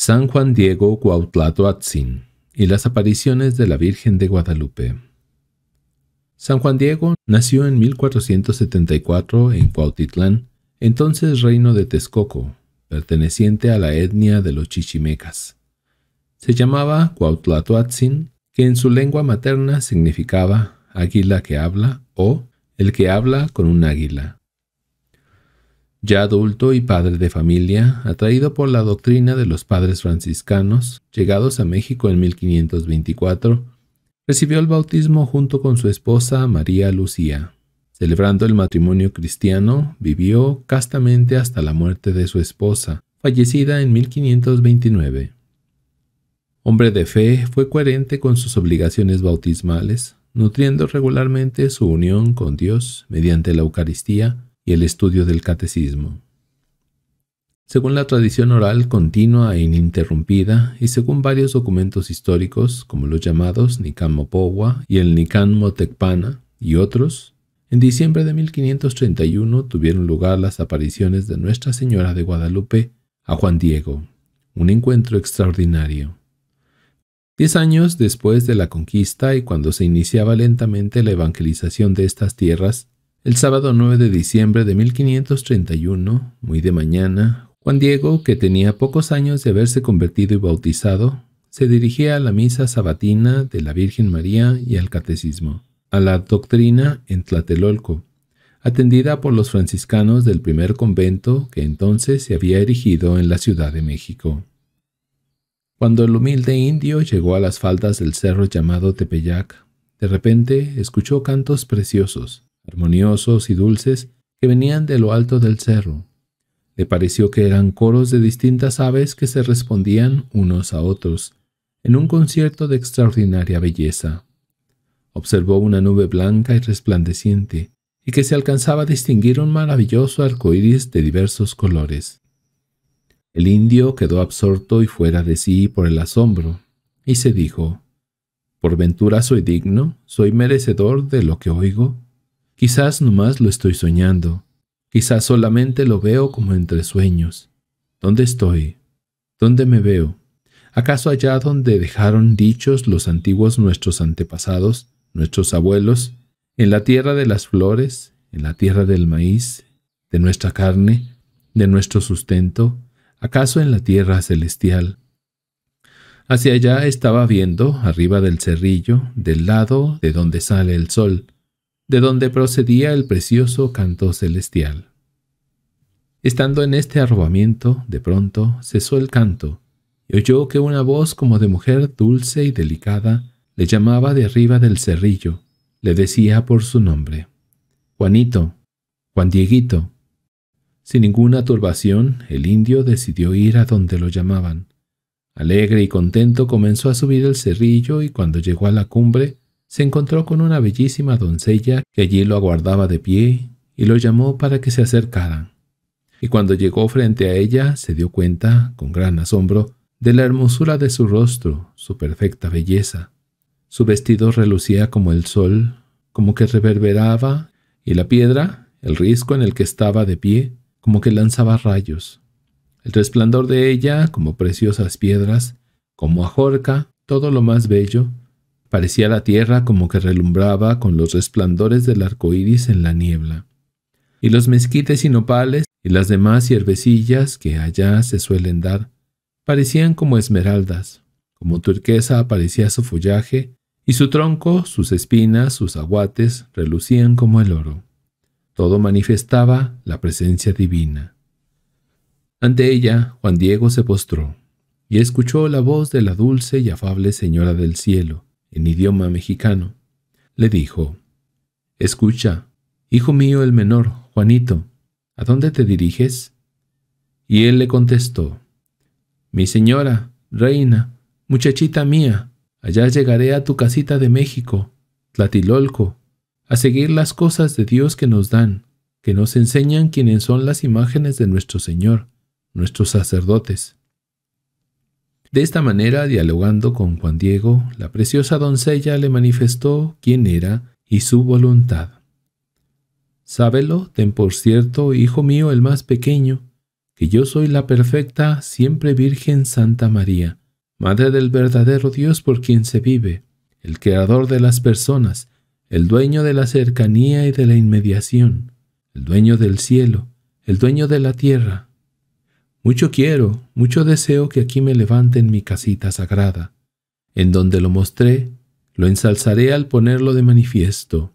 San Juan Diego Cuautlatoatzin y las apariciones de la Virgen de Guadalupe. San Juan Diego nació en 1474 en Cuautitlán, entonces reino de Texcoco, perteneciente a la etnia de los chichimecas. Se llamaba Cuautlatoatzin, que en su lengua materna significaba águila que habla o el que habla con un águila. Ya adulto y padre de familia, atraído por la doctrina de los padres franciscanos, llegados a México en 1524, recibió el bautismo junto con su esposa María Lucía. Celebrando el matrimonio cristiano, vivió castamente hasta la muerte de su esposa, fallecida en 1529. Hombre de fe, fue coherente con sus obligaciones bautismales, nutriendo regularmente su unión con Dios mediante la Eucaristía, y el estudio del catecismo. Según la tradición oral continua e ininterrumpida, y según varios documentos históricos, como los llamados Nican y el Nican y otros, en diciembre de 1531 tuvieron lugar las apariciones de Nuestra Señora de Guadalupe a Juan Diego, un encuentro extraordinario. Diez años después de la conquista y cuando se iniciaba lentamente la evangelización de estas tierras, el sábado 9 de diciembre de 1531, muy de mañana, Juan Diego, que tenía pocos años de haberse convertido y bautizado, se dirigía a la misa sabatina de la Virgen María y al catecismo, a la doctrina en Tlatelolco, atendida por los franciscanos del primer convento que entonces se había erigido en la Ciudad de México. Cuando el humilde indio llegó a las faldas del cerro llamado Tepeyac, de repente escuchó cantos preciosos, armoniosos y dulces, que venían de lo alto del cerro. Le pareció que eran coros de distintas aves que se respondían unos a otros, en un concierto de extraordinaria belleza. Observó una nube blanca y resplandeciente, y que se alcanzaba a distinguir un maravilloso arco iris de diversos colores. El indio quedó absorto y fuera de sí por el asombro, y se dijo: ¿Por ventura soy digno? ¿Soy merecedor de lo que oigo? Quizás nomás lo estoy soñando. Quizás solamente lo veo como entre sueños. ¿Dónde estoy? ¿Dónde me veo? ¿Acaso allá donde dejaron dichos los antiguos nuestros antepasados, nuestros abuelos, en la tierra de las flores, en la tierra del maíz, de nuestra carne, de nuestro sustento, acaso en la tierra celestial? Hacia allá estaba viendo, arriba del cerrillo, del lado de donde sale el sol, de donde procedía el precioso canto celestial. Estando en este arrobamiento, de pronto cesó el canto, y oyó que una voz como de mujer dulce y delicada le llamaba de arriba del cerrillo, le decía por su nombre, Juanito, Juan Dieguito. Sin ninguna turbación, el indio decidió ir a donde lo llamaban. Alegre y contento comenzó a subir el cerrillo y cuando llegó a la cumbre, se encontró con una bellísima doncella que allí lo aguardaba de pie y lo llamó para que se acercaran. Y cuando llegó frente a ella se dio cuenta, con gran asombro, de la hermosura de su rostro, su perfecta belleza. Su vestido relucía como el sol, como que reverberaba, y la piedra, el risco en el que estaba de pie, como que lanzaba rayos. El resplandor de ella, como preciosas piedras, como ajorca, todo lo más bello, Parecía la tierra como que relumbraba con los resplandores del arco iris en la niebla. Y los mezquites y nopales y las demás hierbecillas que allá se suelen dar parecían como esmeraldas, como turquesa aparecía su follaje, y su tronco, sus espinas, sus aguates relucían como el oro. Todo manifestaba la presencia divina. Ante ella, Juan Diego se postró y escuchó la voz de la dulce y afable Señora del Cielo, en idioma mexicano, le dijo, Escucha, hijo mío el menor, Juanito, ¿a dónde te diriges? Y él le contestó, Mi señora, reina, muchachita mía, allá llegaré a tu casita de México, Tlatilolco, a seguir las cosas de Dios que nos dan, que nos enseñan quiénes son las imágenes de nuestro Señor, nuestros sacerdotes. De esta manera, dialogando con Juan Diego, la preciosa doncella le manifestó quién era y su voluntad. Sábelo, ten por cierto, hijo mío el más pequeño, que yo soy la perfecta, siempre Virgen Santa María, Madre del verdadero Dios por quien se vive, el Creador de las personas, el dueño de la cercanía y de la inmediación, el dueño del cielo, el dueño de la tierra, mucho quiero, mucho deseo que aquí me levanten mi casita sagrada, en donde lo mostré, lo ensalzaré al ponerlo de manifiesto,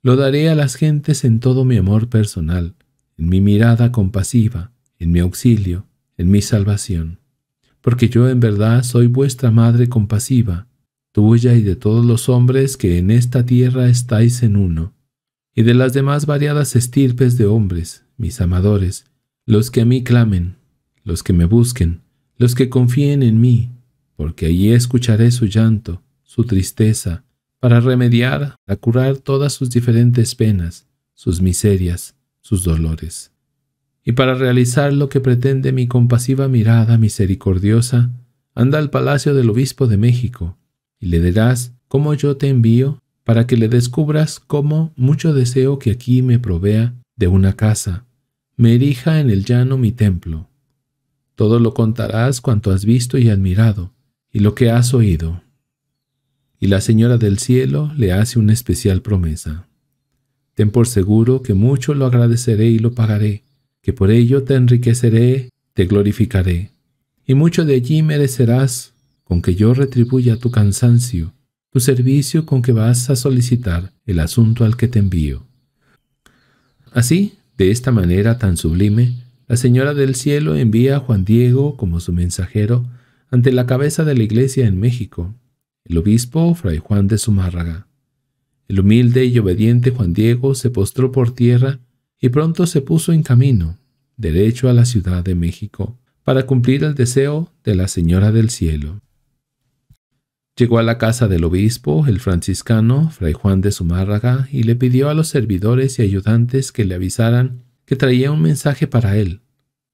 lo daré a las gentes en todo mi amor personal, en mi mirada compasiva, en mi auxilio, en mi salvación. Porque yo en verdad soy vuestra madre compasiva, tuya y de todos los hombres que en esta tierra estáis en uno, y de las demás variadas estirpes de hombres, mis amadores, los que a mí clamen, los que me busquen, los que confíen en mí, porque allí escucharé su llanto, su tristeza, para remediar, a curar todas sus diferentes penas, sus miserias, sus dolores. Y para realizar lo que pretende mi compasiva mirada misericordiosa, anda al palacio del obispo de México, y le dirás cómo yo te envío para que le descubras cómo mucho deseo que aquí me provea de una casa, me erija en el llano mi templo, todo lo contarás cuanto has visto y admirado, y lo que has oído. Y la Señora del Cielo le hace una especial promesa. Ten por seguro que mucho lo agradeceré y lo pagaré, que por ello te enriqueceré, te glorificaré, y mucho de allí merecerás, con que yo retribuya tu cansancio, tu servicio con que vas a solicitar el asunto al que te envío. Así, de esta manera tan sublime, la Señora del Cielo envía a Juan Diego como su mensajero ante la cabeza de la Iglesia en México, el obispo Fray Juan de Zumárraga. El humilde y obediente Juan Diego se postró por tierra y pronto se puso en camino, derecho a la Ciudad de México, para cumplir el deseo de la Señora del Cielo. Llegó a la casa del obispo, el franciscano, fray Juan de Zumárraga, y le pidió a los servidores y ayudantes que le avisaran que traía un mensaje para él,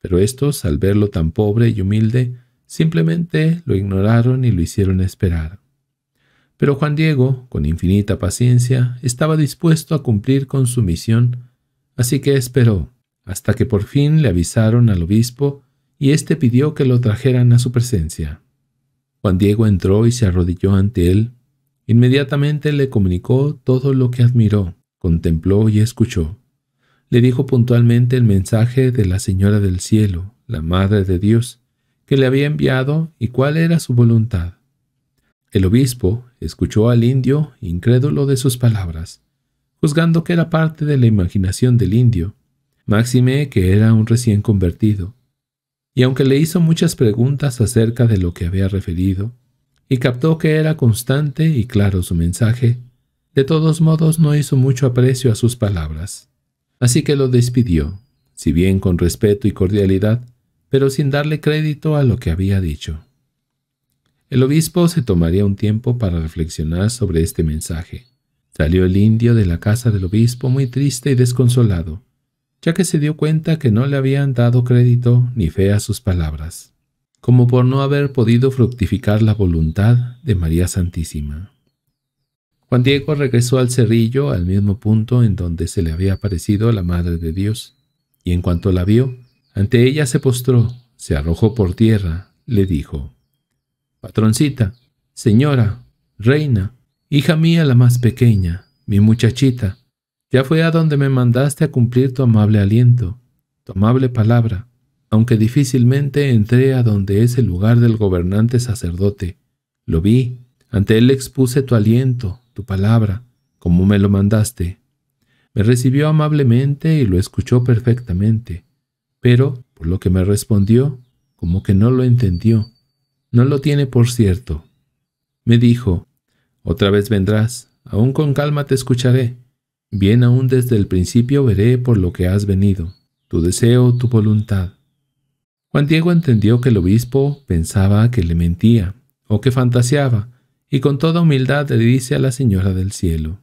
pero estos, al verlo tan pobre y humilde, simplemente lo ignoraron y lo hicieron esperar. Pero Juan Diego, con infinita paciencia, estaba dispuesto a cumplir con su misión, así que esperó, hasta que por fin le avisaron al obispo y éste pidió que lo trajeran a su presencia. Juan Diego entró y se arrodilló ante él. Inmediatamente le comunicó todo lo que admiró, contempló y escuchó le dijo puntualmente el mensaje de la Señora del Cielo, la Madre de Dios, que le había enviado y cuál era su voluntad. El obispo escuchó al indio incrédulo de sus palabras, juzgando que era parte de la imaginación del indio, máxime que era un recién convertido, y aunque le hizo muchas preguntas acerca de lo que había referido, y captó que era constante y claro su mensaje, de todos modos no hizo mucho aprecio a sus palabras. Así que lo despidió, si bien con respeto y cordialidad, pero sin darle crédito a lo que había dicho. El obispo se tomaría un tiempo para reflexionar sobre este mensaje. Salió el indio de la casa del obispo muy triste y desconsolado, ya que se dio cuenta que no le habían dado crédito ni fe a sus palabras, como por no haber podido fructificar la voluntad de María Santísima. Juan Diego regresó al cerrillo al mismo punto en donde se le había aparecido la Madre de Dios, y en cuanto la vio, ante ella se postró, se arrojó por tierra, le dijo, Patroncita, señora, reina, hija mía la más pequeña, mi muchachita, ya fue a donde me mandaste a cumplir tu amable aliento, tu amable palabra, aunque difícilmente entré a donde es el lugar del gobernante sacerdote. Lo vi, ante él expuse tu aliento, tu palabra, como me lo mandaste. Me recibió amablemente y lo escuchó perfectamente, pero, por lo que me respondió, como que no lo entendió. No lo tiene por cierto. Me dijo, otra vez vendrás, aún con calma te escucharé. Bien aún desde el principio veré por lo que has venido, tu deseo, tu voluntad. Juan Diego entendió que el obispo pensaba que le mentía, o que fantaseaba, y con toda humildad le dice a la Señora del Cielo,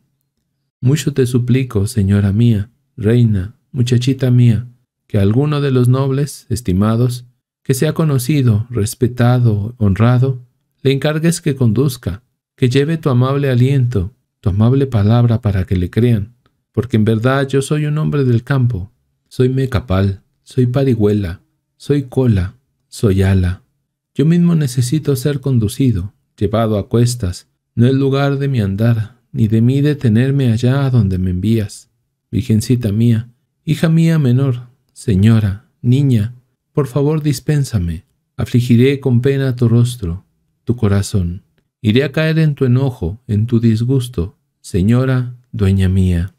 Mucho te suplico, Señora mía, Reina, muchachita mía, que alguno de los nobles, estimados, que sea conocido, respetado, honrado, le encargues que conduzca, que lleve tu amable aliento, tu amable palabra para que le crean, porque en verdad yo soy un hombre del campo, soy mecapal, soy parihuela, soy cola, soy ala. Yo mismo necesito ser conducido, llevado a cuestas, no es lugar de mi andar, ni de mí detenerme allá a donde me envías. Virgencita mía, hija mía menor, señora, niña, por favor dispénsame. Afligiré con pena tu rostro, tu corazón. Iré a caer en tu enojo, en tu disgusto, señora, dueña mía.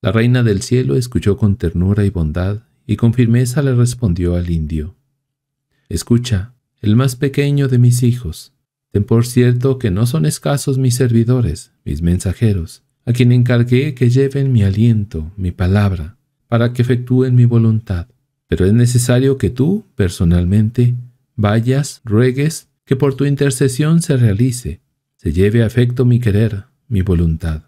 La reina del cielo escuchó con ternura y bondad y con firmeza le respondió al indio. Escucha, el más pequeño de mis hijos, Ten por cierto que no son escasos mis servidores, mis mensajeros, a quien encargué que lleven mi aliento, mi palabra, para que efectúen mi voluntad. Pero es necesario que tú, personalmente, vayas, ruegues, que por tu intercesión se realice, se lleve a efecto mi querer, mi voluntad.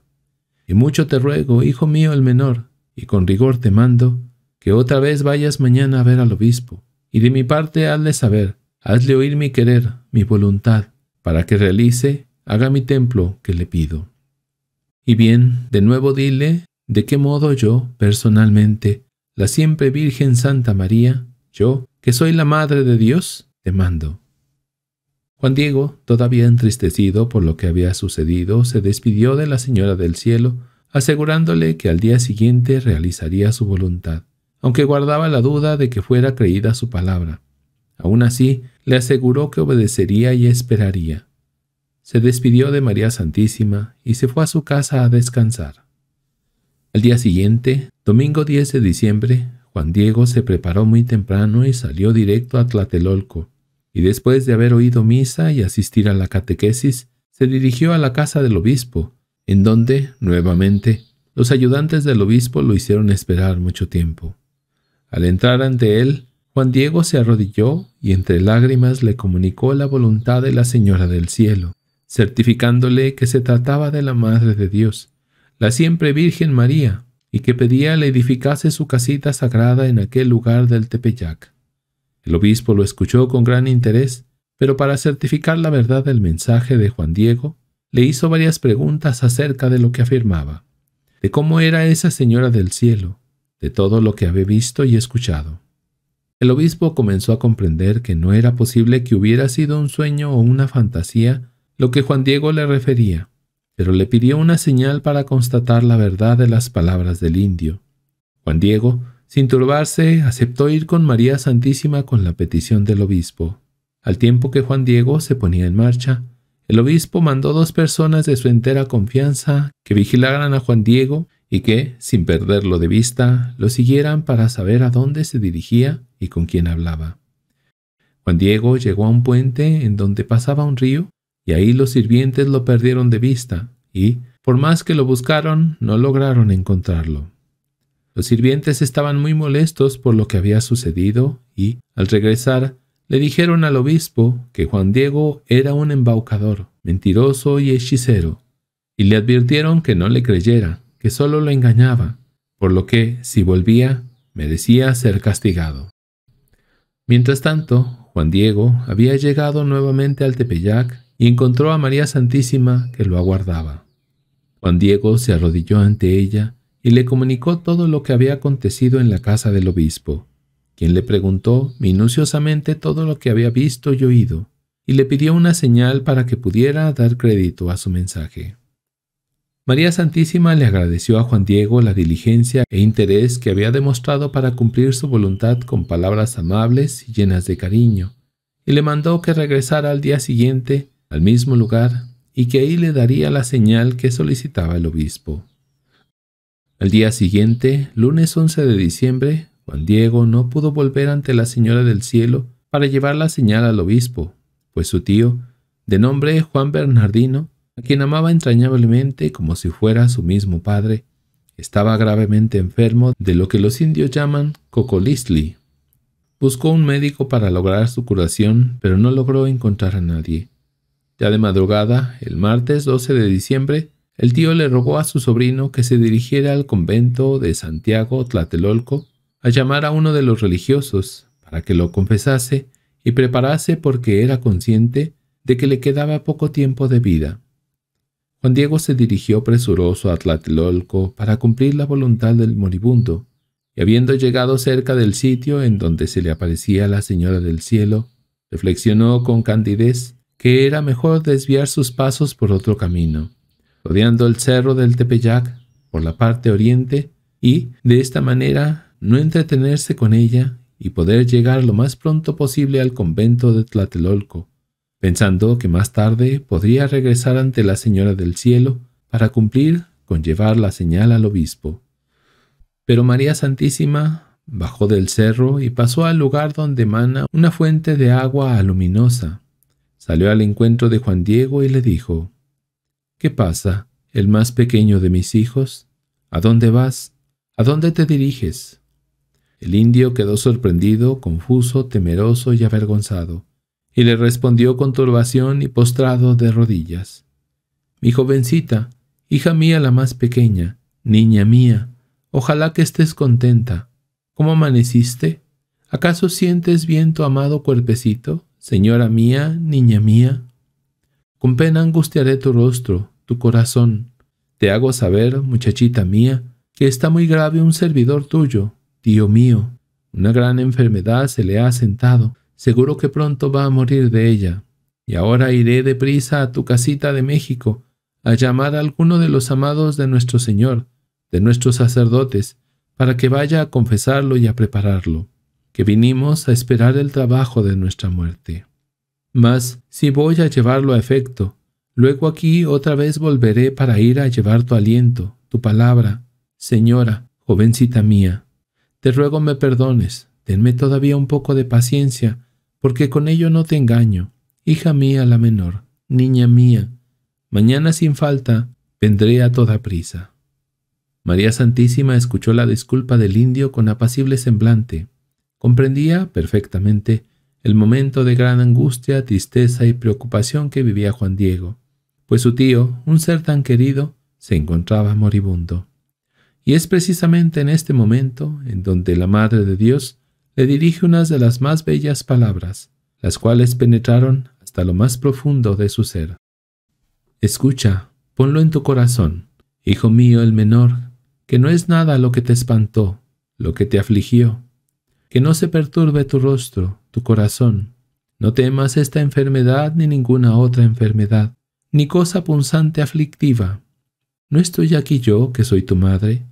Y mucho te ruego, hijo mío el menor, y con rigor te mando, que otra vez vayas mañana a ver al obispo, y de mi parte hazle saber, hazle oír mi querer, mi voluntad, para que realice, haga mi templo que le pido. Y bien, de nuevo dile de qué modo yo, personalmente, la siempre Virgen Santa María, yo, que soy la Madre de Dios, te mando. Juan Diego, todavía entristecido por lo que había sucedido, se despidió de la Señora del Cielo, asegurándole que al día siguiente realizaría su voluntad, aunque guardaba la duda de que fuera creída su palabra. Aún así, le aseguró que obedecería y esperaría. Se despidió de María Santísima y se fue a su casa a descansar. Al día siguiente, domingo 10 de diciembre, Juan Diego se preparó muy temprano y salió directo a Tlatelolco, y después de haber oído misa y asistir a la catequesis, se dirigió a la casa del obispo, en donde, nuevamente, los ayudantes del obispo lo hicieron esperar mucho tiempo. Al entrar ante él, Juan Diego se arrodilló y entre lágrimas le comunicó la voluntad de la Señora del Cielo, certificándole que se trataba de la Madre de Dios, la siempre Virgen María, y que pedía le edificase su casita sagrada en aquel lugar del Tepeyac. El obispo lo escuchó con gran interés, pero para certificar la verdad del mensaje de Juan Diego, le hizo varias preguntas acerca de lo que afirmaba, de cómo era esa señora del cielo, de todo lo que había visto y escuchado. El obispo comenzó a comprender que no era posible que hubiera sido un sueño o una fantasía lo que Juan Diego le refería, pero le pidió una señal para constatar la verdad de las palabras del indio. Juan Diego, sin turbarse, aceptó ir con María Santísima con la petición del obispo. Al tiempo que Juan Diego se ponía en marcha, el obispo mandó dos personas de su entera confianza que vigilaran a Juan Diego y que, sin perderlo de vista, lo siguieran para saber a dónde se dirigía y con quién hablaba. Juan Diego llegó a un puente en donde pasaba un río, y ahí los sirvientes lo perdieron de vista, y, por más que lo buscaron, no lograron encontrarlo. Los sirvientes estaban muy molestos por lo que había sucedido, y, al regresar, le dijeron al obispo que Juan Diego era un embaucador, mentiroso y hechicero, y le advirtieron que no le creyera, que solo lo engañaba, por lo que, si volvía, merecía ser castigado. Mientras tanto, Juan Diego había llegado nuevamente al Tepeyac y encontró a María Santísima que lo aguardaba. Juan Diego se arrodilló ante ella y le comunicó todo lo que había acontecido en la casa del obispo, quien le preguntó minuciosamente todo lo que había visto y oído, y le pidió una señal para que pudiera dar crédito a su mensaje. María Santísima le agradeció a Juan Diego la diligencia e interés que había demostrado para cumplir su voluntad con palabras amables y llenas de cariño, y le mandó que regresara al día siguiente al mismo lugar y que ahí le daría la señal que solicitaba el obispo. Al día siguiente, lunes 11 de diciembre, Juan Diego no pudo volver ante la Señora del Cielo para llevar la señal al obispo, pues su tío, de nombre Juan Bernardino, a quien amaba entrañablemente como si fuera su mismo padre, estaba gravemente enfermo de lo que los indios llaman cocolisli. Buscó un médico para lograr su curación, pero no logró encontrar a nadie. Ya de madrugada, el martes 12 de diciembre, el tío le rogó a su sobrino que se dirigiera al convento de Santiago Tlatelolco a llamar a uno de los religiosos para que lo confesase y preparase porque era consciente de que le quedaba poco tiempo de vida. Juan Diego se dirigió presuroso a Tlatelolco para cumplir la voluntad del moribundo, y habiendo llegado cerca del sitio en donde se le aparecía la Señora del Cielo, reflexionó con candidez que era mejor desviar sus pasos por otro camino, rodeando el cerro del Tepeyac por la parte oriente y, de esta manera, no entretenerse con ella y poder llegar lo más pronto posible al convento de Tlatelolco, pensando que más tarde podría regresar ante la Señora del Cielo para cumplir con llevar la señal al obispo. Pero María Santísima bajó del cerro y pasó al lugar donde emana una fuente de agua aluminosa. Salió al encuentro de Juan Diego y le dijo, ¿Qué pasa, el más pequeño de mis hijos? ¿A dónde vas? ¿A dónde te diriges? El indio quedó sorprendido, confuso, temeroso y avergonzado. Y le respondió con turbación y postrado de rodillas. Mi jovencita, hija mía la más pequeña, niña mía, ojalá que estés contenta. ¿Cómo amaneciste? ¿Acaso sientes bien tu amado cuerpecito, señora mía, niña mía? Con pena angustiaré tu rostro, tu corazón. Te hago saber, muchachita mía, que está muy grave un servidor tuyo, tío mío. Una gran enfermedad se le ha asentado Seguro que pronto va a morir de ella. Y ahora iré deprisa a tu casita de México a llamar a alguno de los amados de nuestro Señor, de nuestros sacerdotes, para que vaya a confesarlo y a prepararlo, que vinimos a esperar el trabajo de nuestra muerte. Mas, si voy a llevarlo a efecto, luego aquí otra vez volveré para ir a llevar tu aliento, tu palabra, Señora, jovencita mía. Te ruego me perdones, tenme todavía un poco de paciencia, porque con ello no te engaño. Hija mía la menor, niña mía, mañana sin falta vendré a toda prisa. María Santísima escuchó la disculpa del indio con apacible semblante. Comprendía perfectamente el momento de gran angustia, tristeza y preocupación que vivía Juan Diego, pues su tío, un ser tan querido, se encontraba moribundo. Y es precisamente en este momento en donde la Madre de Dios le dirige unas de las más bellas palabras, las cuales penetraron hasta lo más profundo de su ser. Escucha, ponlo en tu corazón, hijo mío el menor, que no es nada lo que te espantó, lo que te afligió. Que no se perturbe tu rostro, tu corazón. No temas esta enfermedad ni ninguna otra enfermedad, ni cosa punzante aflictiva. ¿No estoy aquí yo, que soy tu madre?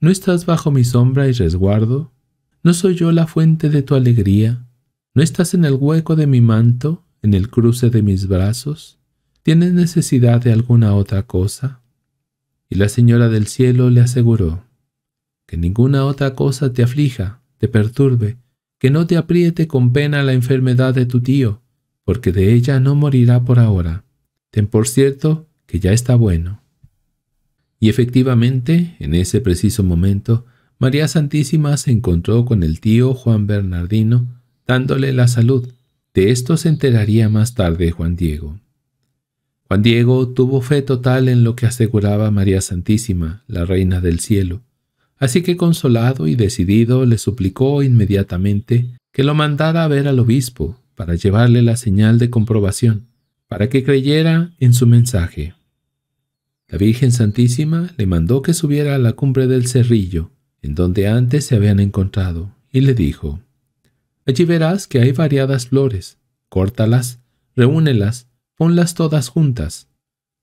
¿No estás bajo mi sombra y resguardo? ¿No soy yo la fuente de tu alegría? ¿No estás en el hueco de mi manto, en el cruce de mis brazos? ¿Tienes necesidad de alguna otra cosa? Y la señora del cielo le aseguró, que ninguna otra cosa te aflija, te perturbe, que no te apriete con pena la enfermedad de tu tío, porque de ella no morirá por ahora. Ten por cierto que ya está bueno. Y efectivamente, en ese preciso momento, María Santísima se encontró con el tío Juan Bernardino dándole la salud. De esto se enteraría más tarde Juan Diego. Juan Diego tuvo fe total en lo que aseguraba María Santísima, la Reina del Cielo, así que consolado y decidido le suplicó inmediatamente que lo mandara a ver al obispo para llevarle la señal de comprobación, para que creyera en su mensaje. La Virgen Santísima le mandó que subiera a la cumbre del cerrillo en donde antes se habían encontrado, y le dijo, Allí verás que hay variadas flores, córtalas, reúnelas, ponlas todas juntas.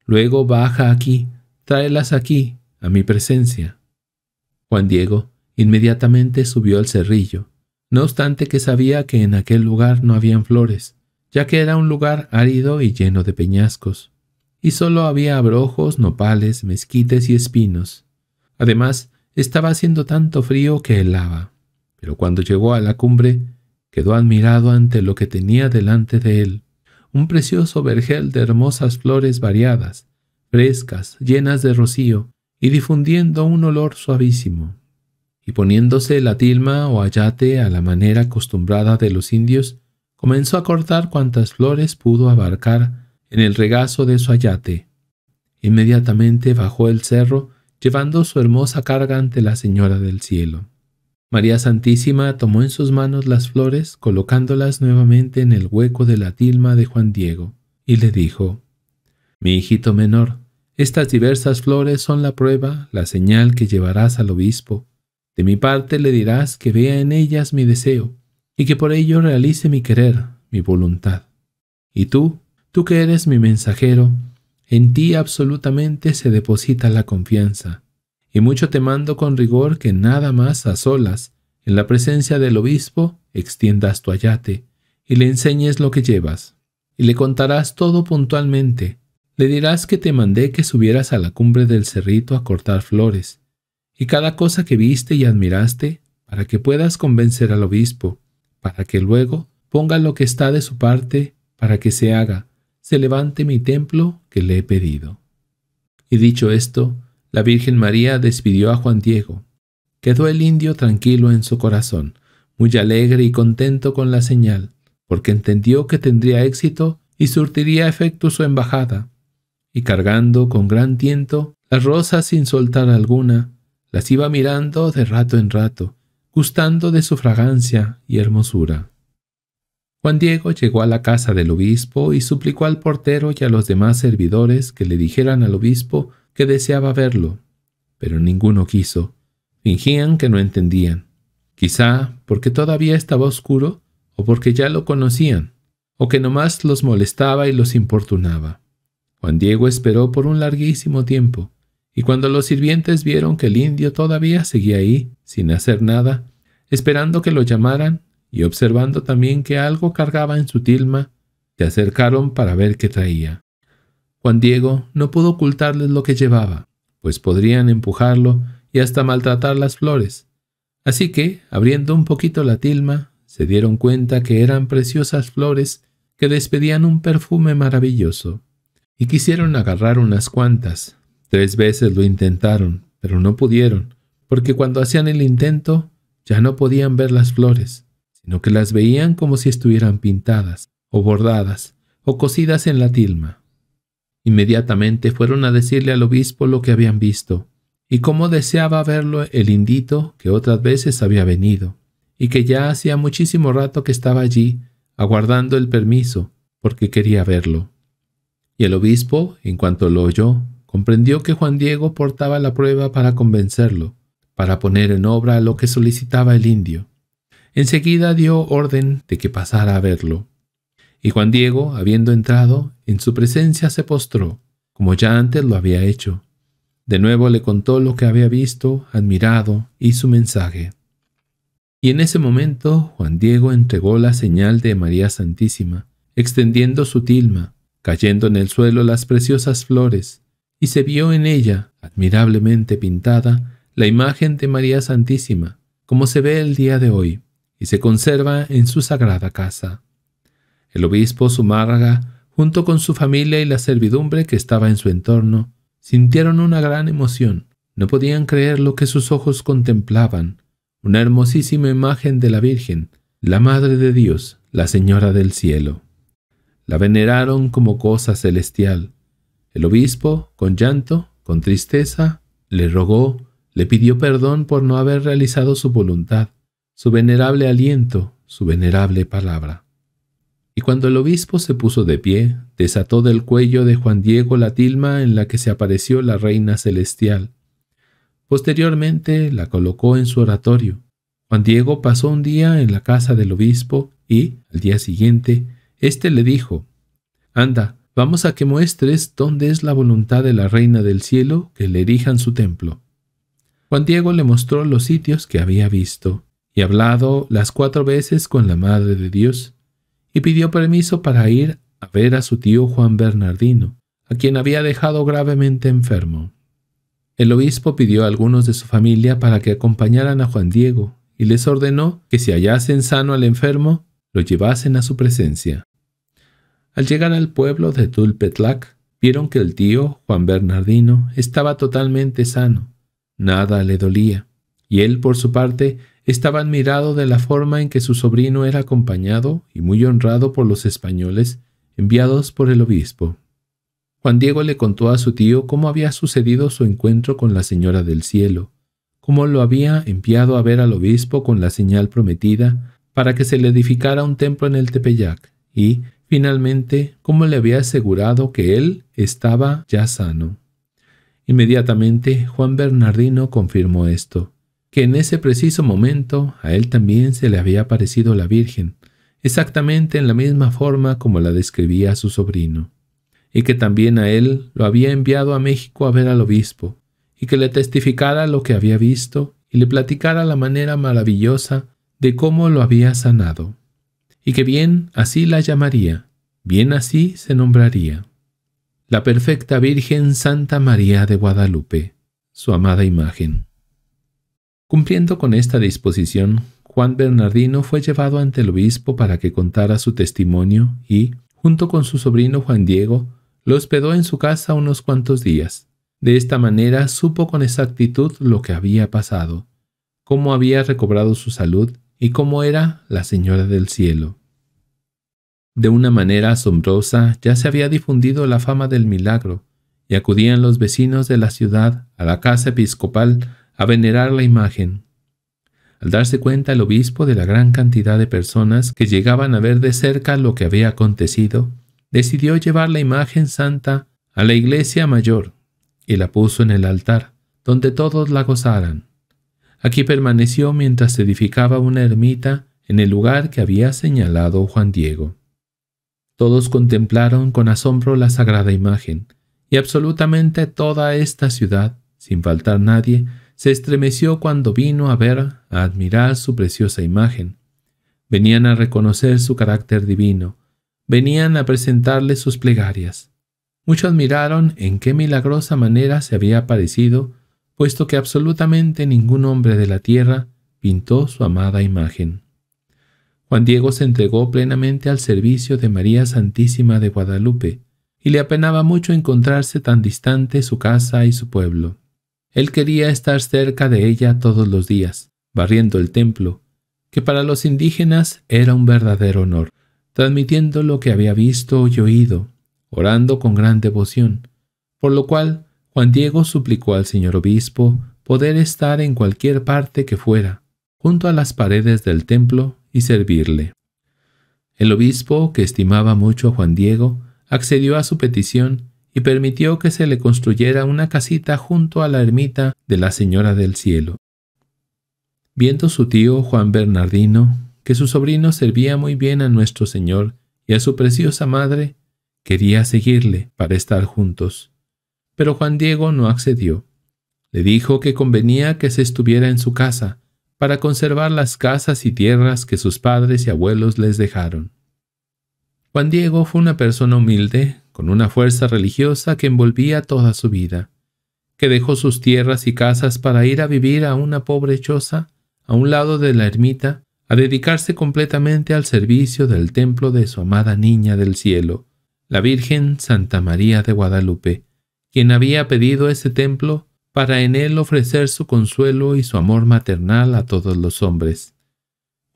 Luego baja aquí, tráelas aquí, a mi presencia. Juan Diego inmediatamente subió al cerrillo, no obstante que sabía que en aquel lugar no habían flores, ya que era un lugar árido y lleno de peñascos, y solo había abrojos, nopales, mezquites y espinos. Además, estaba haciendo tanto frío que helaba, pero cuando llegó a la cumbre quedó admirado ante lo que tenía delante de él, un precioso vergel de hermosas flores variadas, frescas, llenas de rocío y difundiendo un olor suavísimo. Y poniéndose la tilma o ayate a la manera acostumbrada de los indios, comenzó a cortar cuantas flores pudo abarcar en el regazo de su ayate. Inmediatamente bajó el cerro llevando su hermosa carga ante la Señora del Cielo. María Santísima tomó en sus manos las flores, colocándolas nuevamente en el hueco de la tilma de Juan Diego, y le dijo, Mi hijito menor, estas diversas flores son la prueba, la señal que llevarás al obispo. De mi parte le dirás que vea en ellas mi deseo, y que por ello realice mi querer, mi voluntad. Y tú, tú que eres mi mensajero, en ti absolutamente se deposita la confianza. Y mucho te mando con rigor que nada más a solas, en la presencia del obispo, extiendas tu ayate y le enseñes lo que llevas. Y le contarás todo puntualmente. Le dirás que te mandé que subieras a la cumbre del cerrito a cortar flores, y cada cosa que viste y admiraste, para que puedas convencer al obispo, para que luego ponga lo que está de su parte para que se haga, se levante mi templo que le he pedido. Y dicho esto, la Virgen María despidió a Juan Diego. Quedó el indio tranquilo en su corazón, muy alegre y contento con la señal, porque entendió que tendría éxito y surtiría efecto su embajada. Y cargando con gran tiento las rosas sin soltar alguna, las iba mirando de rato en rato, gustando de su fragancia y hermosura. Juan Diego llegó a la casa del obispo y suplicó al portero y a los demás servidores que le dijeran al obispo que deseaba verlo, pero ninguno quiso. Fingían que no entendían, quizá porque todavía estaba oscuro o porque ya lo conocían, o que nomás los molestaba y los importunaba. Juan Diego esperó por un larguísimo tiempo, y cuando los sirvientes vieron que el indio todavía seguía ahí, sin hacer nada, esperando que lo llamaran, y observando también que algo cargaba en su tilma, se acercaron para ver qué traía. Juan Diego no pudo ocultarles lo que llevaba, pues podrían empujarlo y hasta maltratar las flores. Así que, abriendo un poquito la tilma, se dieron cuenta que eran preciosas flores que despedían un perfume maravilloso. Y quisieron agarrar unas cuantas. Tres veces lo intentaron, pero no pudieron, porque cuando hacían el intento ya no podían ver las flores sino que las veían como si estuvieran pintadas, o bordadas, o cosidas en la tilma. Inmediatamente fueron a decirle al obispo lo que habían visto, y cómo deseaba verlo el indito que otras veces había venido, y que ya hacía muchísimo rato que estaba allí, aguardando el permiso, porque quería verlo. Y el obispo, en cuanto lo oyó, comprendió que Juan Diego portaba la prueba para convencerlo, para poner en obra lo que solicitaba el indio. Enseguida dio orden de que pasara a verlo. Y Juan Diego, habiendo entrado, en su presencia se postró, como ya antes lo había hecho. De nuevo le contó lo que había visto, admirado, y su mensaje. Y en ese momento Juan Diego entregó la señal de María Santísima, extendiendo su tilma, cayendo en el suelo las preciosas flores, y se vio en ella, admirablemente pintada, la imagen de María Santísima, como se ve el día de hoy y se conserva en su sagrada casa. El obispo Zumárraga, junto con su familia y la servidumbre que estaba en su entorno, sintieron una gran emoción. No podían creer lo que sus ojos contemplaban, una hermosísima imagen de la Virgen, la Madre de Dios, la Señora del Cielo. La veneraron como cosa celestial. El obispo, con llanto, con tristeza, le rogó, le pidió perdón por no haber realizado su voluntad, su venerable aliento, su venerable palabra. Y cuando el obispo se puso de pie, desató del cuello de Juan Diego la tilma en la que se apareció la reina celestial. Posteriormente la colocó en su oratorio. Juan Diego pasó un día en la casa del obispo y, al día siguiente, éste le dijo, Anda, vamos a que muestres dónde es la voluntad de la reina del cielo que le erijan su templo. Juan Diego le mostró los sitios que había visto y hablado las cuatro veces con la Madre de Dios, y pidió permiso para ir a ver a su tío Juan Bernardino, a quien había dejado gravemente enfermo. El obispo pidió a algunos de su familia para que acompañaran a Juan Diego y les ordenó que si hallasen sano al enfermo, lo llevasen a su presencia. Al llegar al pueblo de Tulpetlac, vieron que el tío Juan Bernardino estaba totalmente sano, nada le dolía, y él por su parte estaba admirado de la forma en que su sobrino era acompañado y muy honrado por los españoles enviados por el obispo. Juan Diego le contó a su tío cómo había sucedido su encuentro con la Señora del Cielo, cómo lo había enviado a ver al obispo con la señal prometida para que se le edificara un templo en el Tepeyac y, finalmente, cómo le había asegurado que él estaba ya sano. Inmediatamente Juan Bernardino confirmó esto que en ese preciso momento a él también se le había aparecido la Virgen, exactamente en la misma forma como la describía su sobrino, y que también a él lo había enviado a México a ver al obispo, y que le testificara lo que había visto y le platicara la manera maravillosa de cómo lo había sanado, y que bien así la llamaría, bien así se nombraría. La perfecta Virgen Santa María de Guadalupe, su amada imagen. Cumpliendo con esta disposición, Juan Bernardino fue llevado ante el obispo para que contara su testimonio y, junto con su sobrino Juan Diego, lo hospedó en su casa unos cuantos días. De esta manera supo con exactitud lo que había pasado, cómo había recobrado su salud y cómo era la Señora del Cielo. De una manera asombrosa ya se había difundido la fama del milagro, y acudían los vecinos de la ciudad a la casa episcopal a venerar la imagen. Al darse cuenta el obispo de la gran cantidad de personas que llegaban a ver de cerca lo que había acontecido, decidió llevar la imagen santa a la iglesia mayor y la puso en el altar, donde todos la gozaran. Aquí permaneció mientras se edificaba una ermita en el lugar que había señalado Juan Diego. Todos contemplaron con asombro la sagrada imagen, y absolutamente toda esta ciudad, sin faltar nadie, se estremeció cuando vino a ver, a admirar su preciosa imagen. Venían a reconocer su carácter divino, venían a presentarle sus plegarias. Muchos admiraron en qué milagrosa manera se había aparecido, puesto que absolutamente ningún hombre de la tierra pintó su amada imagen. Juan Diego se entregó plenamente al servicio de María Santísima de Guadalupe, y le apenaba mucho encontrarse tan distante su casa y su pueblo. Él quería estar cerca de ella todos los días, barriendo el templo, que para los indígenas era un verdadero honor, transmitiendo lo que había visto y oído, orando con gran devoción, por lo cual Juan Diego suplicó al señor obispo poder estar en cualquier parte que fuera, junto a las paredes del templo, y servirle. El obispo, que estimaba mucho a Juan Diego, accedió a su petición y permitió que se le construyera una casita junto a la ermita de la Señora del Cielo. Viendo su tío Juan Bernardino que su sobrino servía muy bien a nuestro Señor y a su preciosa madre, quería seguirle para estar juntos. Pero Juan Diego no accedió. Le dijo que convenía que se estuviera en su casa, para conservar las casas y tierras que sus padres y abuelos les dejaron. Juan Diego fue una persona humilde con una fuerza religiosa que envolvía toda su vida, que dejó sus tierras y casas para ir a vivir a una pobre choza a un lado de la ermita, a dedicarse completamente al servicio del templo de su amada niña del cielo, la Virgen Santa María de Guadalupe, quien había pedido ese templo para en él ofrecer su consuelo y su amor maternal a todos los hombres.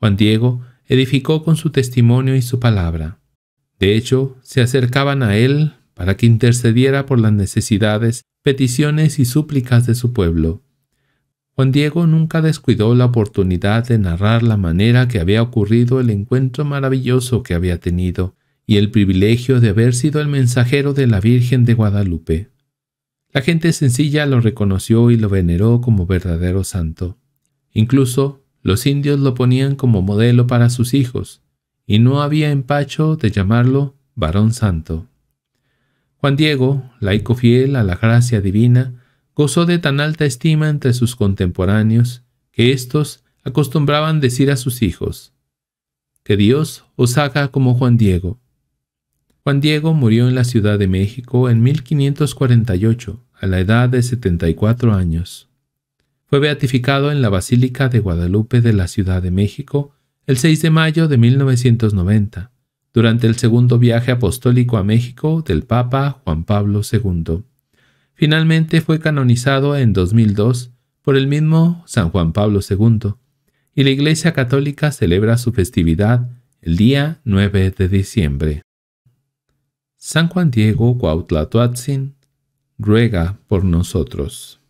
Juan Diego edificó con su testimonio y su palabra. De hecho, se acercaban a él para que intercediera por las necesidades, peticiones y súplicas de su pueblo. Juan Diego nunca descuidó la oportunidad de narrar la manera que había ocurrido el encuentro maravilloso que había tenido y el privilegio de haber sido el mensajero de la Virgen de Guadalupe. La gente sencilla lo reconoció y lo veneró como verdadero santo. Incluso los indios lo ponían como modelo para sus hijos, y no había empacho de llamarlo varón santo. Juan Diego, laico fiel a la gracia divina, gozó de tan alta estima entre sus contemporáneos que éstos acostumbraban decir a sus hijos, Que Dios os haga como Juan Diego. Juan Diego murió en la Ciudad de México en 1548, a la edad de 74 años. Fue beatificado en la Basílica de Guadalupe de la Ciudad de México el 6 de mayo de 1990, durante el segundo viaje apostólico a México del Papa Juan Pablo II. Finalmente fue canonizado en 2002 por el mismo San Juan Pablo II, y la Iglesia Católica celebra su festividad el día 9 de diciembre. San Juan Diego Cuautlatoatzin ruega por nosotros.